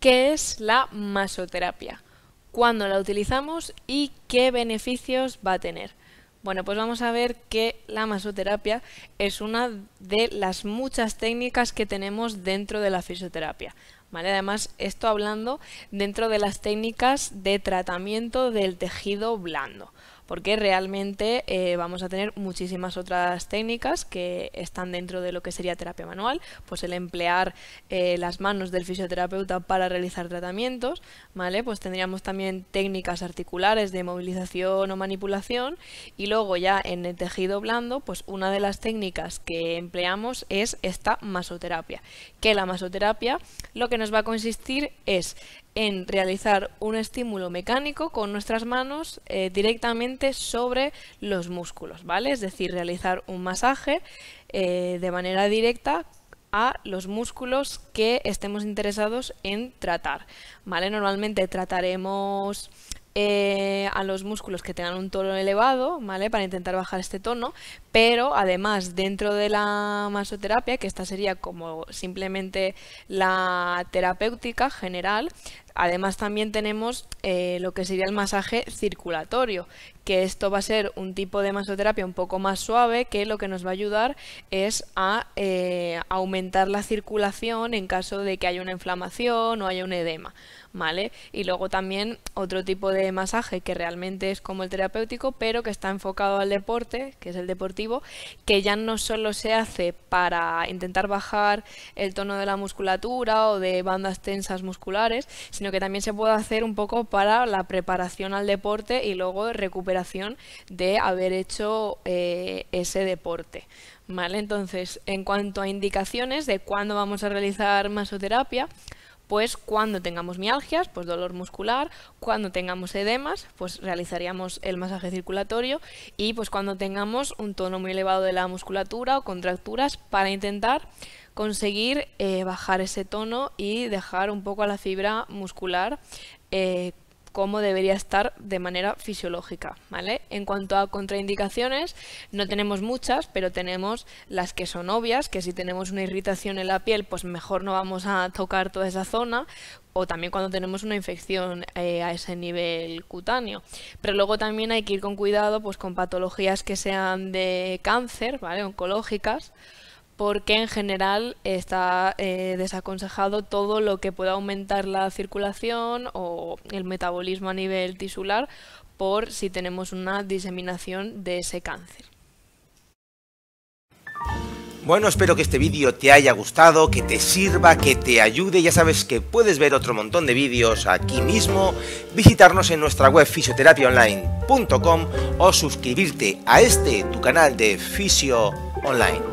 ¿Qué es la masoterapia? ¿Cuándo la utilizamos y qué beneficios va a tener? Bueno, pues vamos a ver que la masoterapia es una de las muchas técnicas que tenemos dentro de la fisioterapia. Además, esto hablando dentro de las técnicas de tratamiento del tejido blando, porque realmente eh, vamos a tener muchísimas otras técnicas que están dentro de lo que sería terapia manual, pues el emplear eh, las manos del fisioterapeuta para realizar tratamientos, ¿vale? Pues tendríamos también técnicas articulares de movilización o manipulación y luego ya en el tejido blando, pues una de las técnicas que empleamos es esta masoterapia, que la masoterapia lo que nos va a consistir es en realizar un estímulo mecánico con nuestras manos eh, directamente sobre los músculos, ¿vale? Es decir, realizar un masaje eh, de manera directa a los músculos que estemos interesados en tratar, ¿vale? Normalmente trataremos eh, a los músculos que tengan un tono elevado, ¿vale? Para intentar bajar este tono, pero además dentro de la masoterapia, que esta sería como simplemente la terapéutica general, Además también tenemos eh, lo que sería el masaje circulatorio, que esto va a ser un tipo de masoterapia un poco más suave que lo que nos va a ayudar es a eh, aumentar la circulación en caso de que haya una inflamación o haya un edema, ¿vale? Y luego también otro tipo de masaje que realmente es como el terapéutico, pero que está enfocado al deporte, que es el deportivo, que ya no solo se hace para intentar bajar el tono de la musculatura o de bandas tensas musculares, sino que también se puede hacer un poco para la preparación al deporte y luego recuperación de haber hecho eh, ese deporte. ¿vale? Entonces, en cuanto a indicaciones de cuándo vamos a realizar masoterapia, pues cuando tengamos mialgias, pues dolor muscular, cuando tengamos edemas, pues realizaríamos el masaje circulatorio y pues cuando tengamos un tono muy elevado de la musculatura o contracturas para intentar conseguir eh, bajar ese tono y dejar un poco a la fibra muscular eh, como debería estar de manera fisiológica. ¿vale? En cuanto a contraindicaciones, no tenemos muchas, pero tenemos las que son obvias, que si tenemos una irritación en la piel, pues mejor no vamos a tocar toda esa zona, o también cuando tenemos una infección eh, a ese nivel cutáneo. Pero luego también hay que ir con cuidado pues, con patologías que sean de cáncer, ¿vale? oncológicas, porque en general está eh, desaconsejado todo lo que pueda aumentar la circulación o el metabolismo a nivel tisular por si tenemos una diseminación de ese cáncer. Bueno, espero que este vídeo te haya gustado, que te sirva, que te ayude. Ya sabes que puedes ver otro montón de vídeos aquí mismo, visitarnos en nuestra web fisioterapiaonline.com o suscribirte a este, tu canal de Fisio Online.